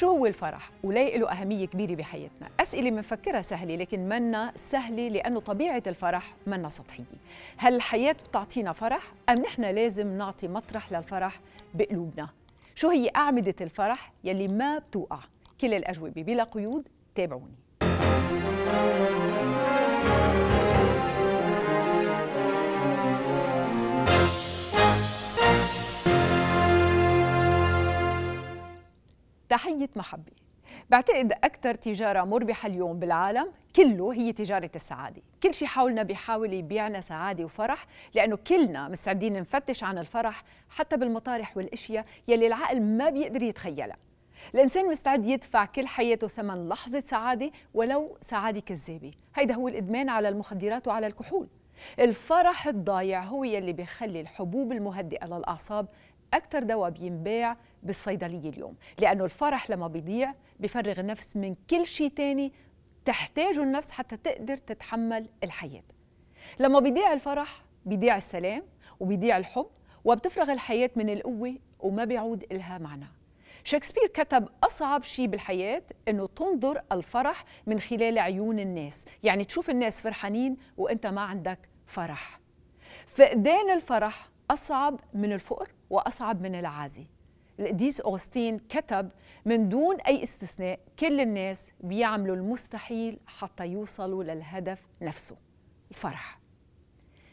شو هو الفرح وليه له أهمية كبيرة بحياتنا أسئلة بنفكرها سهلة لكن منا سهلة لأنه طبيعة الفرح منا سطحية هل الحياة بتعطينا فرح أم نحن لازم نعطي مطرح للفرح بقلوبنا شو هي أعمدة الفرح يلي ما بتوقع كل الأجوبة بلا قيود تابعوني تحية محبة بعتقد أكثر تجارة مربحة اليوم بالعالم كله هي تجارة السعادة كل شيء حولنا بيحاول يبيعنا سعادة وفرح لأنه كلنا مستعدين نفتش عن الفرح حتى بالمطارح والأشياء يلي العقل ما بيقدر يتخيلها الإنسان مستعد يدفع كل حياته ثمن لحظة سعادة ولو سعادة كذابة هيدا هو الإدمان على المخدرات وعلى الكحول الفرح الضايع هو يلي بيخلي الحبوب المهدئة للأعصاب اكثر دواء بينباع بالصيدليه اليوم لانه الفرح لما بيضيع بفرغ النفس من كل شيء تاني تحتاجه النفس حتى تقدر تتحمل الحياه لما بيضيع الفرح بيضيع السلام وبيضيع الحب وبتفرغ الحياه من القوه وما بيعود إلها معنى شكسبير كتب أصعب شيء بالحياة أنه تنظر الفرح من خلال عيون الناس يعني تشوف الناس فرحانين وإنت ما عندك فرح فقدان الفرح أصعب من الفقر وأصعب من العازي القديس أغسطين كتب من دون أي استثناء كل الناس بيعملوا المستحيل حتى يوصلوا للهدف نفسه الفرح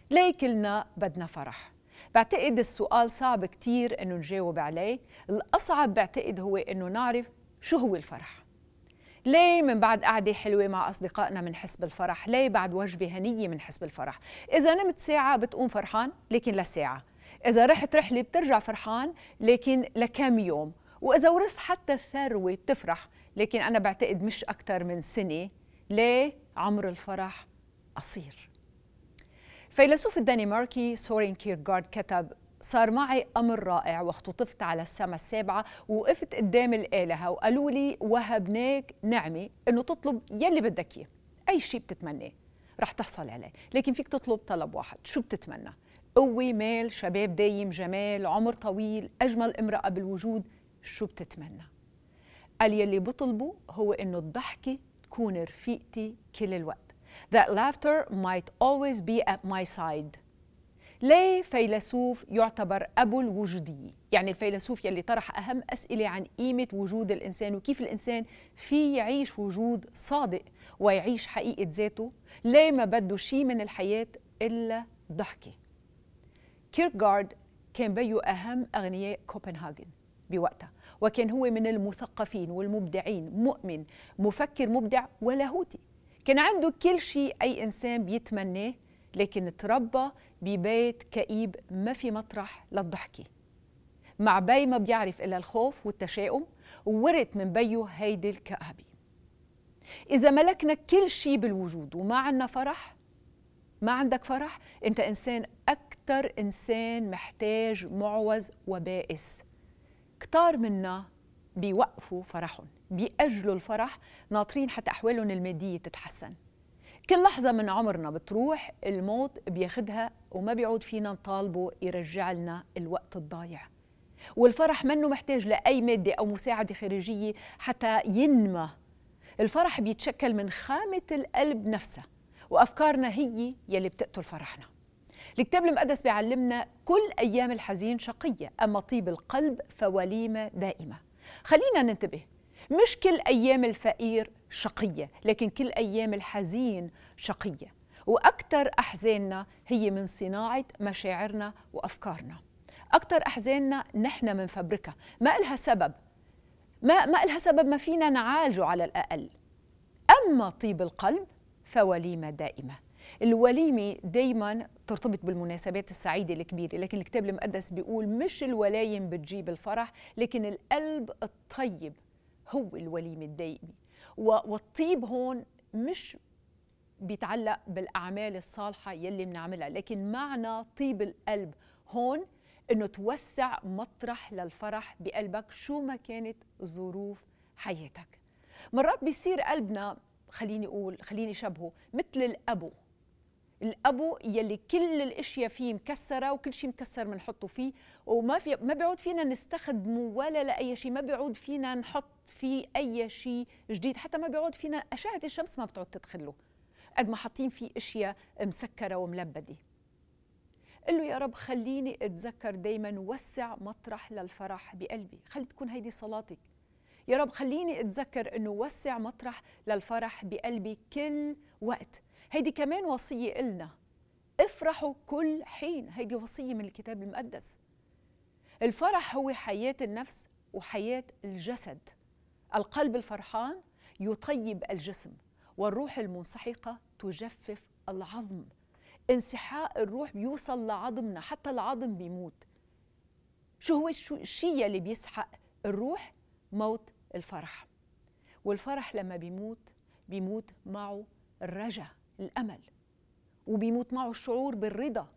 ليه كلنا بدنا فرح؟ بعتقد السؤال صعب كتير إنه نجاوب عليه الأصعب بعتقد هو إنه نعرف شو هو الفرح ليه من بعد قعدة حلوة مع أصدقائنا من بالفرح الفرح ليه بعد وجبة هنية من بالفرح الفرح إذا نمت ساعة بتقوم فرحان لكن لساعة إذا رحت رحلة بترجع فرحان لكن لكم يوم وإذا ورثت حتى الثروة بتفرح لكن أنا بعتقد مش أكثر من سنة ليه عمر الفرح قصير فيلسوف الدنماركي سورين كيرغارد كتب صار معي امر رائع واختطفت على السما السابعه ووقفت قدام الالهه وقالوا لي وهبناك نعمه انه تطلب يلي بدك اياه اي شيء بتتمناه رح تحصل عليه لكن فيك تطلب طلب واحد شو بتتمنى قوه مال شباب دايم جمال عمر طويل اجمل امراه بالوجود شو بتتمنى قال يلي بطلبه هو انه الضحكه تكون رفيقتي كل الوقت that laughter might always be at my side ليه فيلسوف يعتبر أبو الوجودية يعني الفيلسوف يلي طرح أهم أسئلة عن قيمة وجود الإنسان وكيف الإنسان في يعيش وجود صادق ويعيش حقيقة ذاته ليه ما بده شيء من الحياة إلا ضحكة كيركغارد كان بيو أهم أغنياء كوبنهاجن بوقتها وكان هو من المثقفين والمبدعين مؤمن مفكر مبدع ولاهوتي كان عنده كل شيء أي إنسان بيتمناه لكن تربى ببيت كئيب ما في مطرح للضحكه مع بي ما بيعرف إلا الخوف والتشاؤم وورث من بيه هيدي الكآبة إذا ملكنا كل شيء بالوجود وما عندنا فرح ما عندك فرح أنت إنسان أكثر إنسان محتاج معوز وبائس كتار منا بيوقفوا فرحهم بيأجلوا الفرح ناطرين حتى أحوالهم المادية تتحسن كل لحظة من عمرنا بتروح الموت بياخدها وما بيعود فينا نطالبه يرجع لنا الوقت الضايع والفرح منه محتاج لأي مادة أو مساعدة خارجية حتى ينمى الفرح بيتشكل من خامة القلب نفسها وأفكارنا هي يلي بتقتل فرحنا الكتاب المقدس بيعلمنا كل أيام الحزين شقية أما طيب القلب فوليمة دائمة خلينا ننتبه مش كل أيام الفقير شقية لكن كل أيام الحزين شقية وأكثر أحزاننا هي من صناعة مشاعرنا وأفكارنا أكثر أحزاننا نحن منفبركها ما إلها سبب ما, ما إلها سبب ما فينا نعالجه على الأقل أما طيب القلب فوليمة دائمة الوليمة دايما ترتبط بالمناسبات السعيدة الكبيرة لكن الكتاب المقدس بيقول مش الولايم بتجيب الفرح لكن القلب الطيب هو الوليمة الدائمة والطيب هون مش بيتعلق بالاعمال الصالحه يلي بنعملها لكن معنى طيب القلب هون انه توسع مطرح للفرح بقلبك شو ما كانت ظروف حياتك مرات بيصير قلبنا خليني اقول خليني شبهه مثل الابو الابو يلي كل الاشياء فيه مكسره وكل شيء مكسر بنحطه فيه وما في ما بيعود فينا نستخدمه ولا لاي شيء ما بيعود فينا نحط في اي شيء جديد حتى ما بيعود فينا اشعه الشمس ما بتعود تدخله قد ما حاطين فيه اشياء مسكره وملبده قل له يا رب خليني اتذكر دايما وسع مطرح للفرح بقلبي خلي تكون هيدي صلاتك يا رب خليني اتذكر انه وسع مطرح للفرح بقلبي كل وقت هيدي كمان وصيه النا افرحوا كل حين هيدي وصيه من الكتاب المقدس الفرح هو حياه النفس وحياه الجسد القلب الفرحان يطيب الجسم والروح المنسحقة تجفف العظم انسحاء الروح بيوصل لعظمنا حتى العظم بيموت شو هو الشيء اللي بيسحق الروح موت الفرح والفرح لما بيموت بيموت معه الرجا الأمل وبيموت معه الشعور بالرضا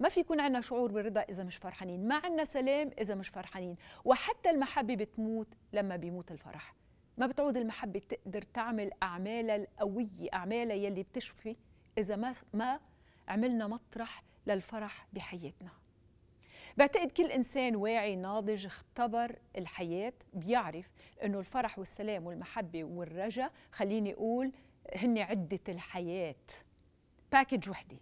ما في يكون عندنا شعور بالرضا اذا مش فرحانين ما عندنا سلام اذا مش فرحانين وحتى المحبه بتموت لما بيموت الفرح ما بتعود المحبه تقدر تعمل اعمالها القويه اعمالها يلي بتشفي اذا ما ما عملنا مطرح للفرح بحياتنا بعتقد كل إنسان واعي ناضج اختبر الحياة بيعرف أنه الفرح والسلام والمحبة والرجا خليني أقول هن عدة الحياة باكج وحدة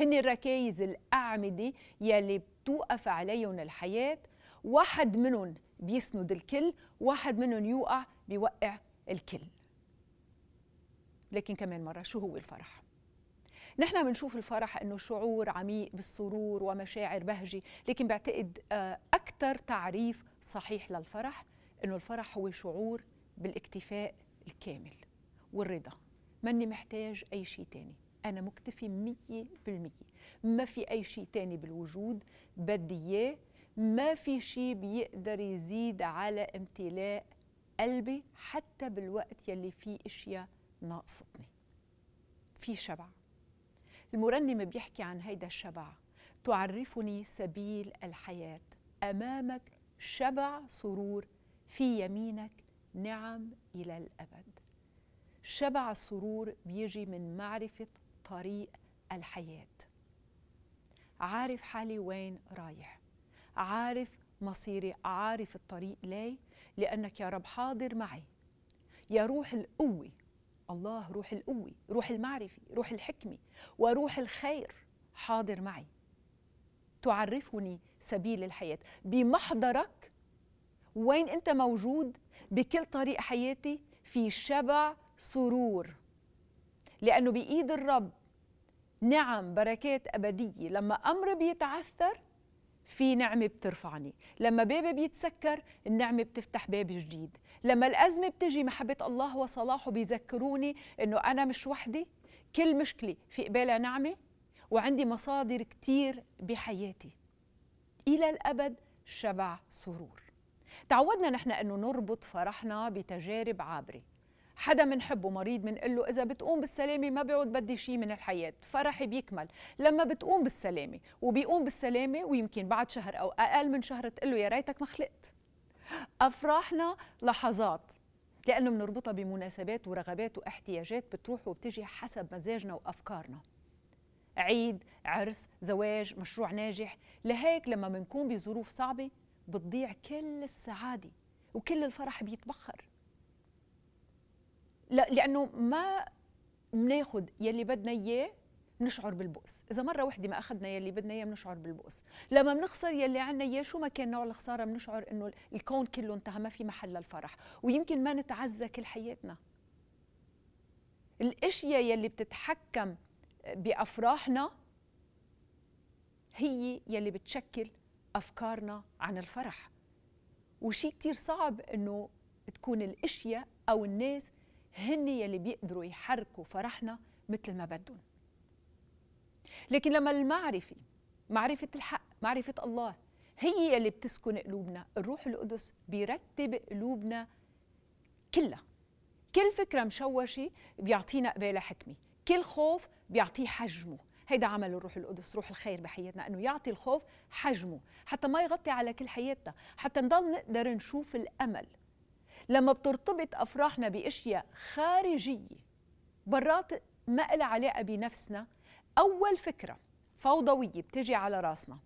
هن الركايز الأعمدة يلي بتوقف عليهم الحياة واحد منهم بيسند الكل واحد منهم يوقع بيوقع الكل لكن كمان مرة شو هو الفرح؟ نحن بنشوف الفرح انه شعور عميق بالسرور ومشاعر بهجه لكن بعتقد آه، اكثر تعريف صحيح للفرح انه الفرح هو شعور بالاكتفاء الكامل والرضا ماني محتاج اي شيء تاني أنا مكتفي مية بالمية ما في أي شيء تاني بالوجود بدي إياه ما في شيء بيقدر يزيد على امتلاء قلبي حتى بالوقت يلي فيه اشياء ناقصتني في شبع المرنم بيحكي عن هيدا الشبع تعرفني سبيل الحياة أمامك شبع سرور في يمينك نعم إلى الأبد شبع السرور بيجي من معرفة طريق الحياه عارف حالي وين رايح عارف مصيري عارف الطريق لي لأنك يا رب حاضر معي يا روح القوة الله روح القوة روح المعرفة روح الحكمة وروح الخير حاضر معي تعرفني سبيل الحياة بمحضرك وين أنت موجود بكل طريق حياتي في شبع سرور لأنه بإيد الرب نعم بركات أبدية لما أمر بيتعثر في نعمة بترفعني لما بابي بيتسكر النعمة بتفتح باب جديد لما الأزمة بتجي محبة الله وصلاحه بيذكروني أنه أنا مش وحدي كل مشكلة في قبالها نعمة وعندي مصادر كتير بحياتي إلى الأبد شبع سرور تعودنا نحن أنه نربط فرحنا بتجارب عابرة حدا بنحبه مريض بنقول له اذا بتقوم بالسلامه ما بيعود بدي شيء من الحياه فرحي بيكمل لما بتقوم بالسلامه وبيقوم بالسلامه ويمكن بعد شهر او اقل من شهر تقول له يا ريتك ما خلقت افراحنا لحظات لانه بنربطها بمناسبات ورغبات واحتياجات بتروح وبتجي حسب مزاجنا وافكارنا عيد عرس زواج مشروع ناجح لهيك لما بنكون بظروف صعبه بتضيع كل السعاده وكل الفرح بيتبخر لا لانه ما بناخذ يلي بدنا اياه بنشعر بالبؤس اذا مره واحده ما اخذنا يلي بدنا اياه بنشعر بالبؤس لما بنخسر يلي عنا اياه شو ما كان نوع الخساره بنشعر انه الكون كله انتهى ما في محل للفرح ويمكن ما نتعزى كل حياتنا الاشياء يلي بتتحكم بافراحنا هي يلي بتشكل افكارنا عن الفرح وشي كتير صعب انه تكون الاشياء او الناس هن يلي بيقدروا يحركوا فرحنا مثل ما بدهم لكن لما المعرفة معرفة الحق معرفة الله هي يلي بتسكن قلوبنا الروح القدس بيرتب قلوبنا كلها كل فكرة مشوشة بيعطينا قبالة حكمة كل خوف بيعطيه حجمه هيدا عمل الروح القدس روح الخير بحياتنا انه يعطي الخوف حجمه حتى ما يغطي على كل حياتنا حتى نضل نقدر نشوف الامل لما بترتبط أفراحنا بأشياء خارجية برات ما لها علاقة بنفسنا أول فكرة فوضوية بتجي على راسنا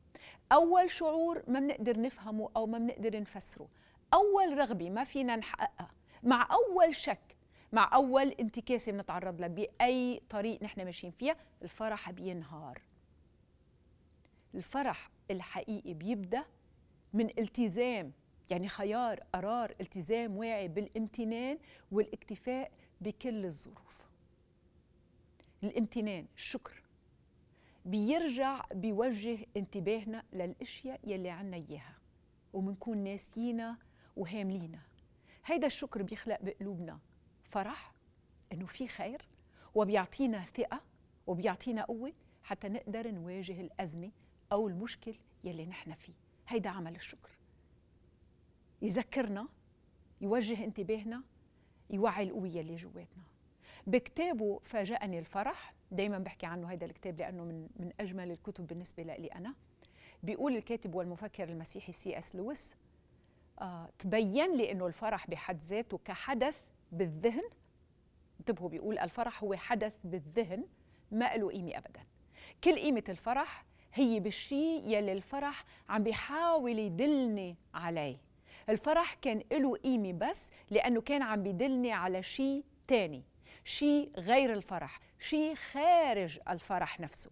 أول شعور ما بنقدر نفهمه أو ما بنقدر نفسره أول رغبة ما فينا نحققها مع أول شك مع أول انتكاسة بنتعرض لها بأي طريق نحن ماشيين فيها الفرح بينهار الفرح الحقيقي بيبدأ من التزام يعني خيار قرار التزام واعي بالامتنان والاكتفاء بكل الظروف الامتنان الشكر بيرجع بيوجه انتباهنا للاشياء يلي عنا اياها ومنكون ناسينا وهاملينا هيدا الشكر بيخلق بقلوبنا فرح انه في خير وبيعطينا ثقه وبيعطينا قوه حتى نقدر نواجه الازمه او المشكل يلي نحن فيه هيدا عمل الشكر يذكرنا يوجه انتباهنا يوعي القوية اللي جواتنا بكتابه فاجأني الفرح دايما بحكي عنه هذا الكتاب لأنه من, من أجمل الكتب بالنسبة لي أنا بيقول الكاتب والمفكر المسيحي سي اس لويس آه، تبين لي انه الفرح بحد ذاته كحدث بالذهن انتبهوا بيقول الفرح هو حدث بالذهن ما له قيمه ابدا كل قيمه الفرح هي بالشيء يلي الفرح عم بيحاول يدلني عليه الفرح كان له قيمة بس لأنه كان عم بيدلني على شيء تاني شيء غير الفرح شيء خارج الفرح نفسه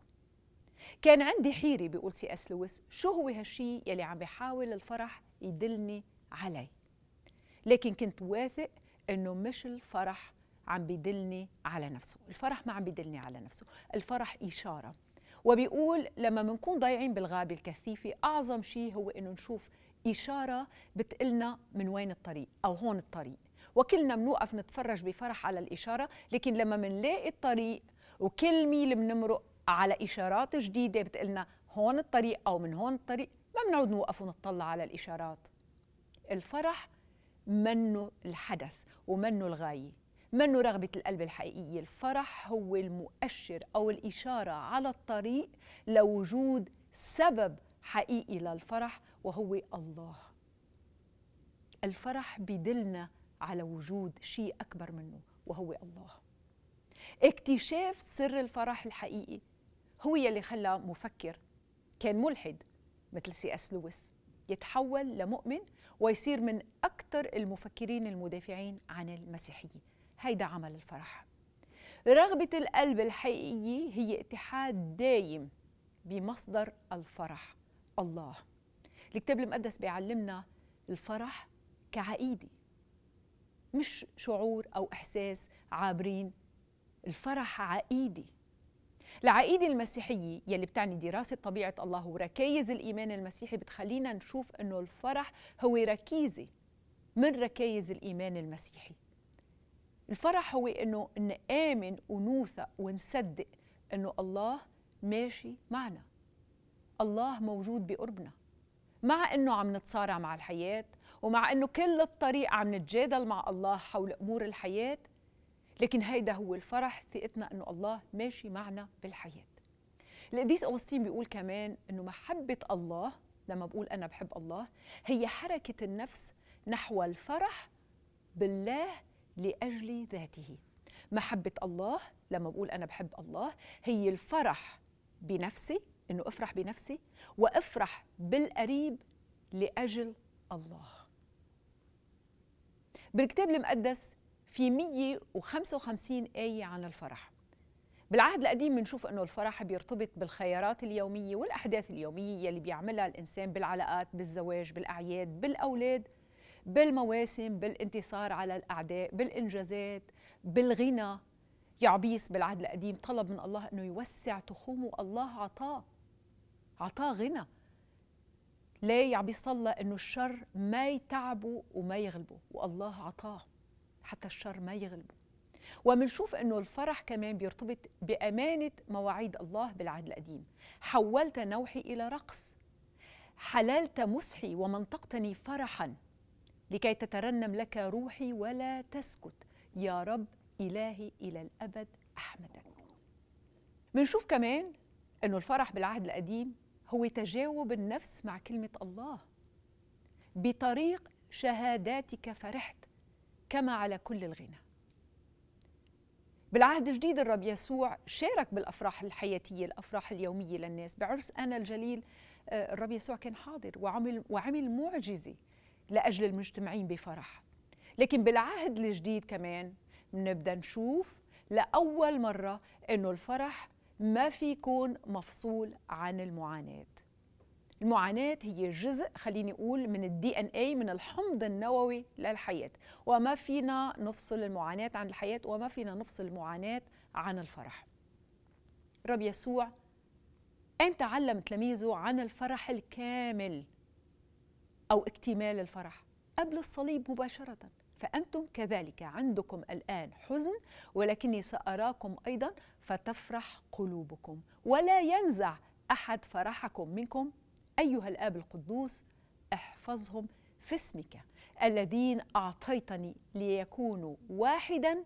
كان عندي حيرة بيقول سي اس لويس شو هو هالشيء يلي عم بيحاول الفرح يدلني عليه لكن كنت واثق انه مش الفرح عم بيدلني على نفسه الفرح ما عم بيدلني على نفسه الفرح إشارة وبيقول لما منكون ضايعين بالغابة الكثيفة أعظم شيء هو إنه نشوف إشارة بتقلنا من وين الطريق أو هون الطريق وكلنا بنوقف نتفرج بفرح على الإشارة لكن لما منلاقي الطريق وكل ميل بنمرق على إشارات جديدة بتقلنا هون الطريق أو من هون الطريق ما بنعود نوقف ونطلع على الإشارات الفرح منه الحدث ومنه الغاية منه رغبة القلب الحقيقية الفرح هو المؤشر أو الإشارة على الطريق لوجود سبب حقيقي للفرح وهو الله الفرح بيدلنا على وجود شيء أكبر منه وهو الله اكتشاف سر الفرح الحقيقي هو يلي خلى مفكر كان ملحد مثل سي اس لويس يتحول لمؤمن ويصير من أكثر المفكرين المدافعين عن المسيحية هيدا عمل الفرح رغبة القلب الحقيقية هي اتحاد دايم بمصدر الفرح الله الكتاب المقدس بيعلمنا الفرح كعقيده مش شعور او احساس عابرين الفرح عقيده العقيدة المسيحية يلي بتعني دراسة طبيعة الله وركائز الإيمان المسيحي بتخلينا نشوف أنه الفرح هو ركيزة من ركائز الإيمان المسيحي الفرح هو أنه نآمن ونوثق ونصدق أنه الله ماشي معنا الله موجود بقربنا مع انه عم نتصارع مع الحياه ومع انه كل الطريق عم نتجادل مع الله حول امور الحياه لكن هيدا هو الفرح ثقتنا انه الله ماشي معنا بالحياه القديس اوسطين بيقول كمان انه محبه الله لما بقول انا بحب الله هي حركه النفس نحو الفرح بالله لاجل ذاته محبه الله لما بقول انا بحب الله هي الفرح بنفسي انه افرح بنفسي وافرح بالقريب لاجل الله بالكتاب المقدس في 155 آية عن الفرح بالعهد القديم بنشوف انه الفرح بيرتبط بالخيارات اليومية والاحداث اليومية اللي بيعملها الانسان بالعلاقات بالزواج بالاعياد بالاولاد بالمواسم بالانتصار على الاعداء بالانجازات بالغنى يعبيس بالعهد القديم طلب من الله انه يوسع تخومه الله عطاه أعطاه غنى ليه عم بيصلى إنه الشر ما يتعبه وما يغلبه والله عطاه حتى الشر ما يغلبه ومنشوف أنه الفرح كمان بيرتبط بأمانة مواعيد الله بالعهد القديم حولت نوحي إلى رقص حللت مسحي ومنطقتني فرحا لكي تترنم لك روحي ولا تسكت يا رب إلهي إلى الأبد أحمدك منشوف كمان أنه الفرح بالعهد القديم هو تجاوب النفس مع كلمة الله بطريق شهاداتك فرحت كما على كل الغنى بالعهد الجديد الرب يسوع شارك بالأفراح الحياتية الأفراح اليومية للناس بعرس أنا الجليل آه، الرب يسوع كان حاضر وعمل, وعمل معجزة لأجل المجتمعين بفرح لكن بالعهد الجديد كمان بنبدأ نشوف لأول مرة أنه الفرح ما في يكون مفصول عن المعاناة المعاناة هي جزء خليني أقول من الدي ان اي من الحمض النووي للحياة وما فينا نفصل المعاناة عن الحياة وما فينا نفصل المعاناة عن الفرح رب يسوع أين علم تلاميذه عن الفرح الكامل أو اكتمال الفرح قبل الصليب مباشرةً فأنتم كذلك عندكم الآن حزن ولكني سأراكم أيضا فتفرح قلوبكم ولا ينزع أحد فرحكم منكم أيها الآب القدوس احفظهم في اسمك الذين أعطيتني ليكونوا واحدا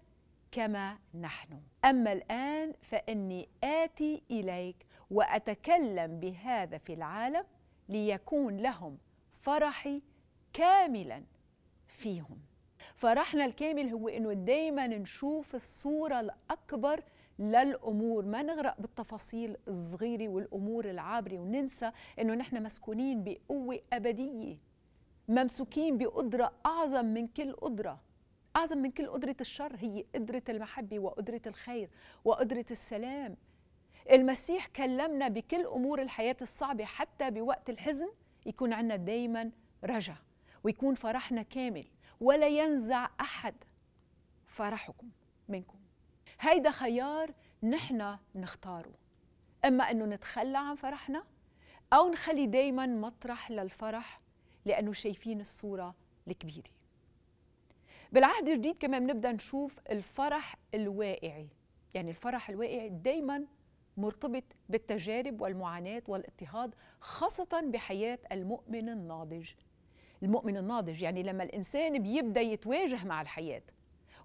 كما نحن أما الآن فإني آتي إليك وأتكلم بهذا في العالم ليكون لهم فرحي كاملا فيهم فرحنا الكامل هو انه دايما نشوف الصوره الاكبر للامور ما نغرق بالتفاصيل الصغيره والامور العابره وننسى انه نحن مسكونين بقوه ابديه ممسوكين بقدره اعظم من كل قدره اعظم من كل قدره الشر هي قدره المحبه وقدره الخير وقدره السلام المسيح كلمنا بكل امور الحياه الصعبه حتى بوقت الحزن يكون عندنا دائما رجا ويكون فرحنا كامل ولا ينزع أحد فرحكم منكم هيدا خيار نحن نختاره إما أنه نتخلى عن فرحنا أو نخلي دايما مطرح للفرح لأنه شايفين الصورة الكبيرة بالعهد الجديد كمان بنبدأ نشوف الفرح الواقعي يعني الفرح الواقعي دايما مرتبط بالتجارب والمعاناة والاضطهاد خاصة بحياة المؤمن الناضج المؤمن الناضج يعني لما الإنسان بيبدأ يتواجه مع الحياة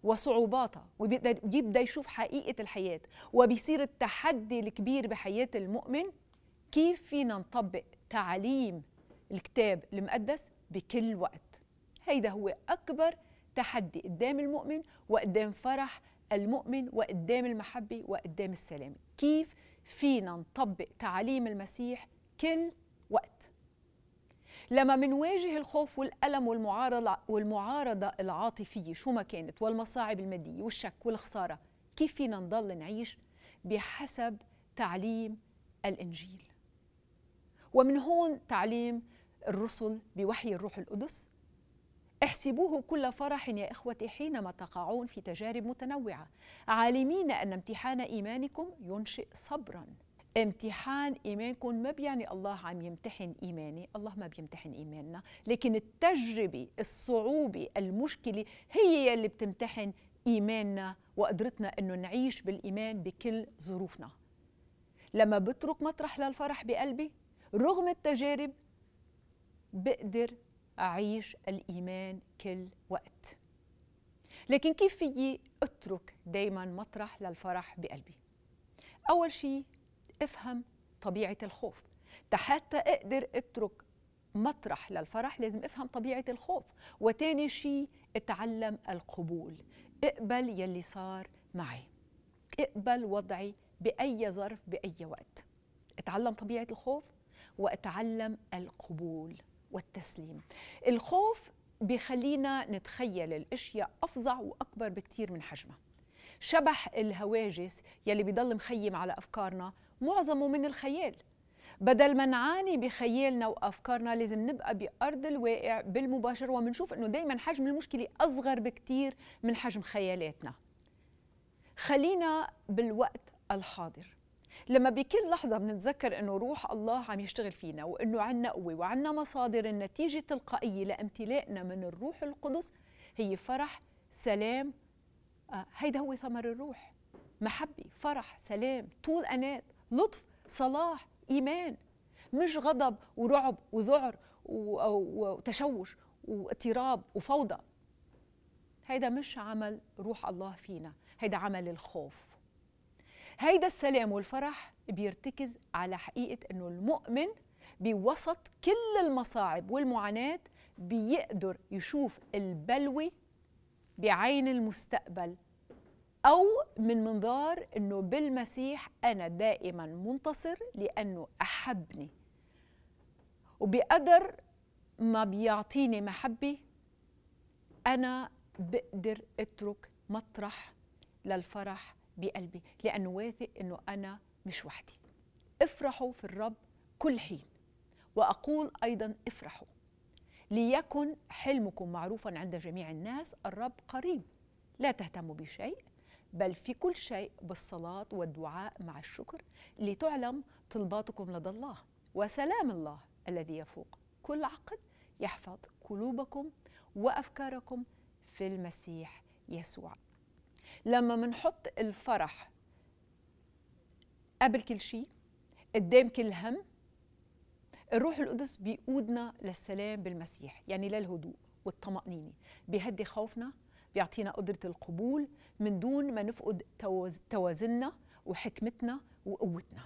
وصعوباتها وبيبدأ يشوف حقيقة الحياة وبيصير التحدي الكبير بحياة المؤمن كيف فينا نطبق تعليم الكتاب المقدس بكل وقت هيدا هو أكبر تحدي قدام المؤمن وقدام فرح المؤمن وقدام المحبة وقدام السلام كيف فينا نطبق تعاليم المسيح كل لما منواجه الخوف والألم والمعارضة, والمعارضة العاطفية شو ما كانت والمصاعب المادية والشك والخسارة كيف فينا نضل نعيش بحسب تعليم الإنجيل ومن هون تعليم الرسل بوحي الروح القدس احسبوه كل فرح يا إخوتي حينما تقعون في تجارب متنوعة عالمين أن امتحان إيمانكم ينشئ صبراً امتحان ايمانكم ما بيعني الله عم يمتحن ايماني الله ما بيمتحن ايماننا لكن التجربه الصعوبه المشكله هي اللي بتمتحن ايماننا وقدرتنا انه نعيش بالايمان بكل ظروفنا لما بترك مطرح للفرح بقلبي رغم التجارب بقدر اعيش الايمان كل وقت لكن كيف فيي اترك دايما مطرح للفرح بقلبي اول شيء افهم طبيعه الخوف حتى اقدر اترك مطرح للفرح لازم افهم طبيعه الخوف وتاني شيء اتعلم القبول اقبل يلي صار معي اقبل وضعي باي ظرف باي وقت اتعلم طبيعه الخوف واتعلم القبول والتسليم الخوف بيخلينا نتخيل الاشياء افظع واكبر بكثير من حجمها شبح الهواجس يلي بيضل مخيم على افكارنا معظمه من الخيال بدل ما نعاني بخيالنا وافكارنا لازم نبقى بارض الواقع بالمباشر ومنشوف انه دائما حجم المشكله اصغر بكثير من حجم خيالاتنا خلينا بالوقت الحاضر لما بكل لحظة بنتذكر أنه روح الله عم يشتغل فينا وأنه عنا قوة وعنا مصادر النتيجة التلقائية لامتلاءنا من الروح القدس هي فرح سلام آه، هيدا هو ثمر الروح محبة فرح سلام طول أنات لطف صلاح ايمان مش غضب ورعب وذعر وتشوش واضطراب وفوضى هيدا مش عمل روح الله فينا هيدا عمل الخوف هيدا السلام والفرح بيرتكز على حقيقة أنه المؤمن بوسط كل المصاعب والمعاناة بيقدر يشوف البلوى بعين المستقبل أو من منظار أنه بالمسيح أنا دائما منتصر لأنه أحبني وبقدر ما بيعطيني محبة أنا بقدر أترك مطرح للفرح بقلبي لأنه واثق أنه أنا مش وحدي افرحوا في الرب كل حين وأقول أيضا افرحوا ليكن حلمكم معروفا عند جميع الناس الرب قريب لا تهتموا بشيء بل في كل شيء بالصلاة والدعاء مع الشكر لتعلم طلباتكم لدى الله وسلام الله الذي يفوق كل عقل يحفظ قلوبكم وأفكاركم في المسيح يسوع لما منحط الفرح قبل كل شيء قدام كل هم الروح القدس بيقودنا للسلام بالمسيح يعني للهدوء والطمأنينة بيهدي خوفنا بيعطينا قدرة القبول من دون ما نفقد توازننا وحكمتنا وقوتنا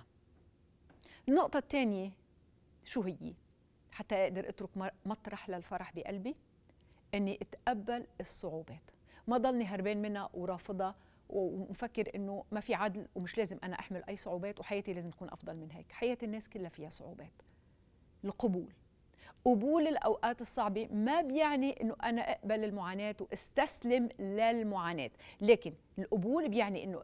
النقطة الثانية شو هي؟ حتى أقدر أترك مطرح للفرح بقلبي أني أتقبل الصعوبات ما ضلني هربان منها ورافضها ومفكر انه ما في عدل ومش لازم انا احمل اي صعوبات وحياتي لازم تكون افضل من هيك حياه الناس كلها فيها صعوبات القبول قبول الاوقات الصعبه ما بيعني انه انا اقبل المعاناه واستسلم للمعاناه لكن القبول بيعني انه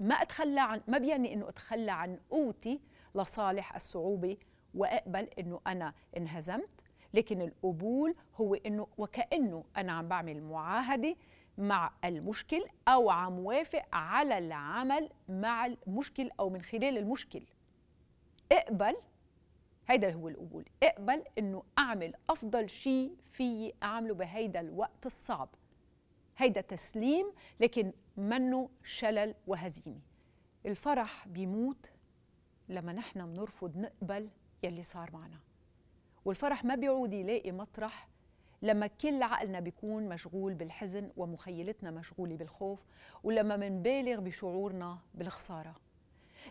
ما اتخلى عن ما بيعني انه اتخلى عن قوتي لصالح الصعوبه واقبل انه انا انهزمت لكن القبول هو انه وكانه انا عم بعمل معاهده مع المشكل او عم وافق على العمل مع المشكل او من خلال المشكل اقبل هيدا هو القبول اقبل انه اعمل افضل شيء فيي اعمله بهيدا الوقت الصعب هيدا تسليم لكن منه شلل وهزيمه الفرح بيموت لما نحن بنرفض نقبل يلي صار معنا والفرح ما بيعود يلاقي مطرح لما كل عقلنا بيكون مشغول بالحزن ومخيلتنا مشغولة بالخوف ولما منبالغ بشعورنا بالخسارة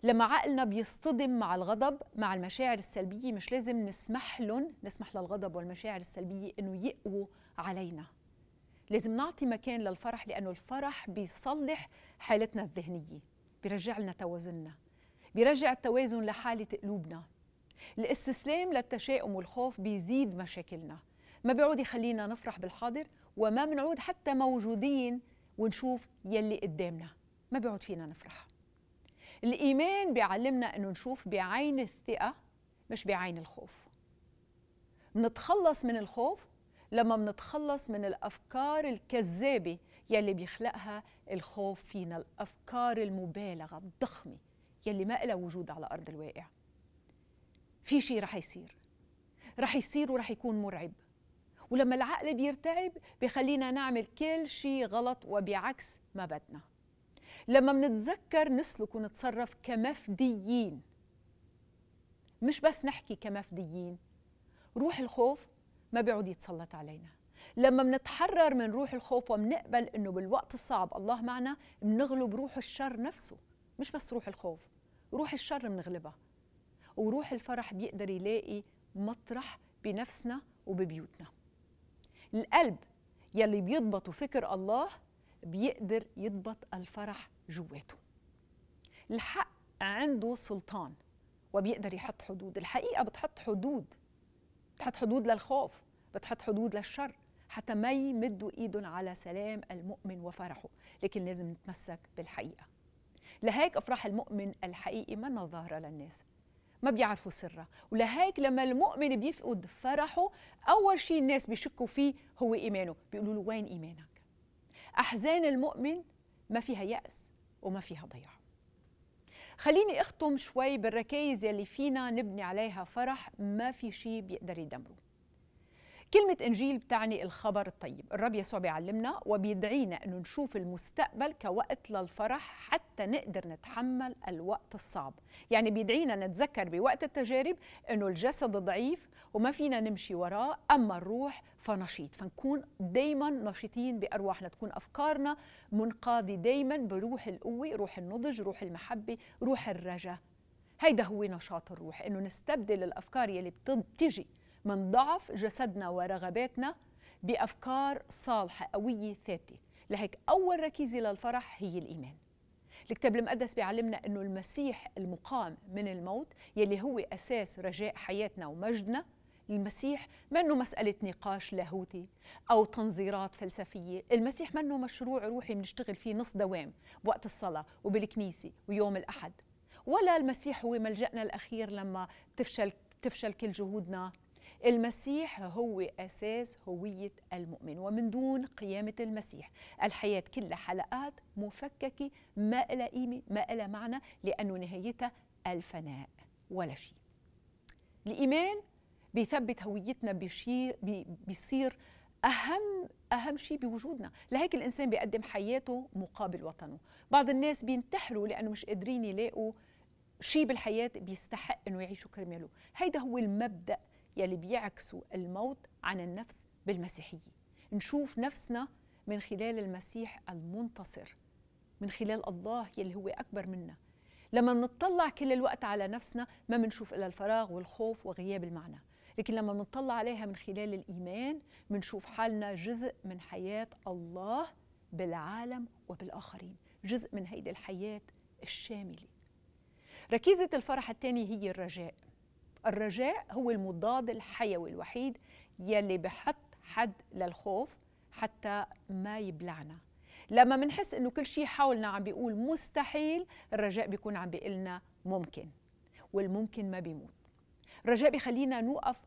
لما عقلنا بيصطدم مع الغضب مع المشاعر السلبيه مش لازم نسمح لهم نسمح للغضب والمشاعر السلبيه انه يقووا علينا لازم نعطي مكان للفرح لانه الفرح بيصلح حالتنا الذهنيه بيرجع لنا توازننا بيرجع التوازن لحاله قلوبنا الاستسلام للتشاؤم والخوف بيزيد مشاكلنا ما بيعود يخلينا نفرح بالحاضر وما بنعود حتى موجودين ونشوف يلي قدامنا ما بيعود فينا نفرح الايمان بيعلمنا انه نشوف بعين الثقه مش بعين الخوف بنتخلص من الخوف لما بنتخلص من الافكار الكذابه يلي بيخلقها الخوف فينا الافكار المبالغه الضخمه يلي ما لها وجود على ارض الواقع في شيء رح يصير رح يصير ورح يكون مرعب ولما العقل بيرتعب بخلينا نعمل كل شيء غلط وبعكس ما بدنا لما منتذكر نسلك ونتصرف كمفديين مش بس نحكي كمفديين روح الخوف ما بيعود يتسلط علينا لما منتحرر من روح الخوف وبنقبل انه بالوقت الصعب الله معنا بنغلب روح الشر نفسه مش بس روح الخوف روح الشر بنغلبها وروح الفرح بيقدر يلاقي مطرح بنفسنا وببيوتنا القلب يلي بيضبطوا فكر الله بيقدر يضبط الفرح جواته الحق عنده سلطان وبيقدر يحط حدود الحقيقة بتحط حدود بتحط حدود للخوف بتحط حدود للشر حتى ما يمدوا ايدهم على سلام المؤمن وفرحه لكن لازم نتمسك بالحقيقة لهيك أفراح المؤمن الحقيقي ما ظاهرة للناس ما بيعرفوا سره ولهيك لما المؤمن بيفقد فرحه أول شيء الناس بيشكوا فيه هو إيمانه بيقولوا له وين إيمانك أحزان المؤمن ما فيها يأس وما فيها ضياع خليني أختم شوي بالركائز يلي فينا نبني عليها فرح ما في شي بيقدر يدمره كلمة إنجيل بتعني الخبر الطيب الرب يسوع بيعلمنا وبيدعينا أنه نشوف المستقبل كوقت للفرح حتى نقدر نتحمل الوقت الصعب يعني بيدعينا نتذكر بوقت التجارب أنه الجسد ضعيف وما فينا نمشي وراه أما الروح فنشيط فنكون دايما نشيطين بأرواحنا تكون أفكارنا منقاده دايما بروح القوة روح النضج روح المحبة روح الرجاء هيدا هو نشاط الروح انه نستبدل الافكار يلي بتجي من ضعف جسدنا ورغباتنا بأفكار صالحة قوية ثابتة لهيك أول ركيزة للفرح هي الإيمان الكتاب المقدس بيعلمنا أنه المسيح المقام من الموت يلي هو أساس رجاء حياتنا ومجدنا المسيح منه مسألة نقاش لاهوتي أو تنظيرات فلسفية المسيح منه مشروع روحي بنشتغل فيه نص دوام وقت الصلاة وبالكنيسة ويوم الأحد ولا المسيح هو ملجأنا الأخير لما تفشل تفشل كل جهودنا المسيح هو أساس هوية المؤمن ومن دون قيامة المسيح الحياة كلها حلقات مفككة ما إلى قيمة ما إلى معنى لأنه نهايتها الفناء ولا شيء الإيمان بيثبت هويتنا بشيء بيصير أهم أهم شيء بوجودنا لهيك الإنسان بيقدم حياته مقابل وطنه بعض الناس بينتحروا لأنه مش قادرين يلاقوا شيء بالحياة بيستحق أنه يعيشوا كرماله هيدا هو المبدأ يلي بيعكسوا الموت عن النفس بالمسيحية نشوف نفسنا من خلال المسيح المنتصر من خلال الله يلي هو أكبر منا لما منطلع كل الوقت على نفسنا ما منشوف إلا الفراغ والخوف وغياب المعنى لكن لما منطلع عليها من خلال الإيمان منشوف حالنا جزء من حياة الله بالعالم وبالآخرين جزء من هيدي الحياة الشاملة ركيزة الفرح الثاني هي الرجاء الرجاء هو المضاد الحيوي الوحيد يلي بحط حد للخوف حتى ما يبلعنا لما منحس انه كل شيء حولنا عم بيقول مستحيل الرجاء بيكون عم بيقلنا ممكن والممكن ما بيموت الرجاء بيخلينا نوقف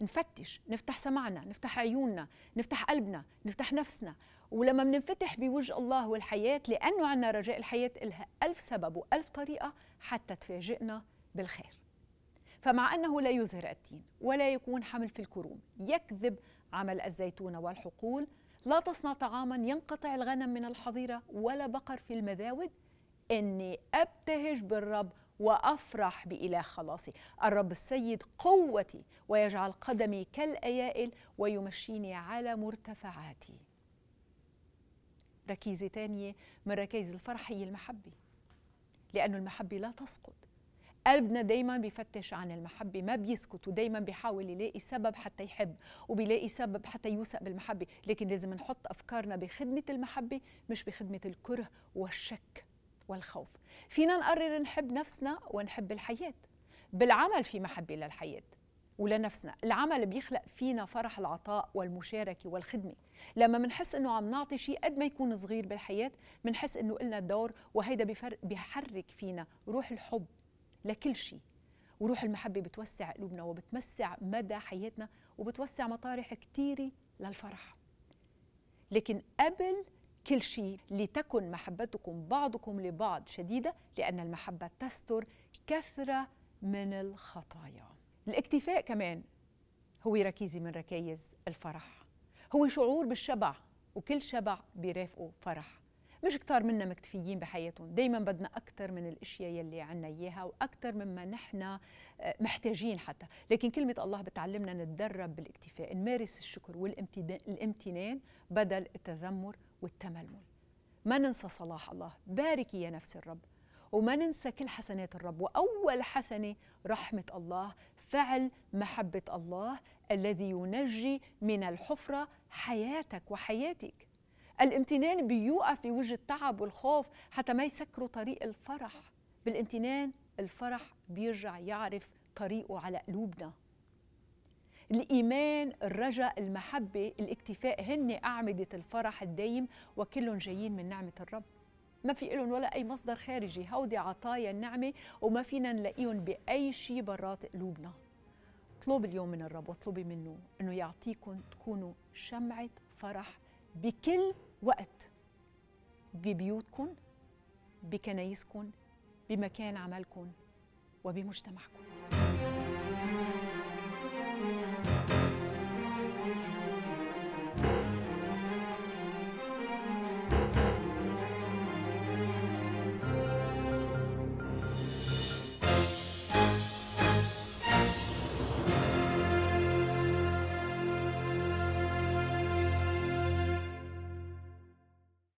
نفتش نفتح سمعنا نفتح عيوننا نفتح قلبنا نفتح نفسنا ولما بننفتح بوجه الله والحياة لأنه عنا رجاء الحياة لها ألف سبب وألف طريقة حتى تفاجئنا بالخير فمع أنه لا يزهر التين ولا يكون حمل في الكروم يكذب عمل الزيتون والحقول لا تصنع طعاما ينقطع الغنم من الحظيرة ولا بقر في المذاود إني أبتهج بالرب وافرح باله خلاصي الرب السيد قوتي ويجعل قدمي كالايائل ويمشيني على مرتفعاتي ركيزه تانيه من ركائز الفرح هي المحبه لأن المحبه لا تسقط قلبنا دايما بيفتش عن المحبة ما بيسكت ودايما بيحاول يلاقي سبب حتى يحب وبيلاقي سبب حتى يوثق بالمحبة لكن لازم نحط أفكارنا بخدمة المحبة مش بخدمة الكره والشك والخوف فينا نقرر نحب نفسنا ونحب الحياة بالعمل في محبة للحياة ولنفسنا العمل بيخلق فينا فرح العطاء والمشاركة والخدمة لما منحس أنه عم نعطي شيء قد ما يكون صغير بالحياة منحس أنه إلنا الدور وهيدا بيحرك فينا روح الحب لكل شيء وروح المحبة بتوسع قلوبنا وبتمسع مدى حياتنا وبتوسع مطارح كثيره للفرح لكن قبل كل شيء لتكن محبتكم بعضكم لبعض شديدة لأن المحبة تستر كثرة من الخطايا الاكتفاء كمان هو ركيزة من ركائز الفرح هو شعور بالشبع وكل شبع بيرافقه فرح مش كتار منا مكتفيين بحياتهم دايما بدنا أكثر من الأشياء يلي عنا إياها وأكثر مما نحن آه، محتاجين حتى لكن كلمة الله بتعلمنا نتدرب بالاكتفاء نمارس الشكر والامتنان بدل التذمر والتململ ما ننسى صلاح الله باركي يا نفس الرب وما ننسى كل حسنات الرب وأول حسنة رحمة الله فعل محبة الله الذي ينجي من الحفرة حياتك وحياتك الامتنان بيوقف لوجه التعب والخوف حتى ما يسكروا طريق الفرح بالامتنان الفرح بيرجع يعرف طريقه على قلوبنا الإيمان الرجاء المحبة الاكتفاء هن أعمدة الفرح الدايم وكلهم جايين من نعمة الرب ما في لهم ولا أي مصدر خارجي هودي عطايا النعمة وما فينا نلاقيهم بأي شيء برات قلوبنا اطلب اليوم من الرب واطلبي منه أنه يعطيكم تكونوا شمعة فرح بكل وقت ببيوتكم بكنايسكم بمكان عملكم وبمجتمعكم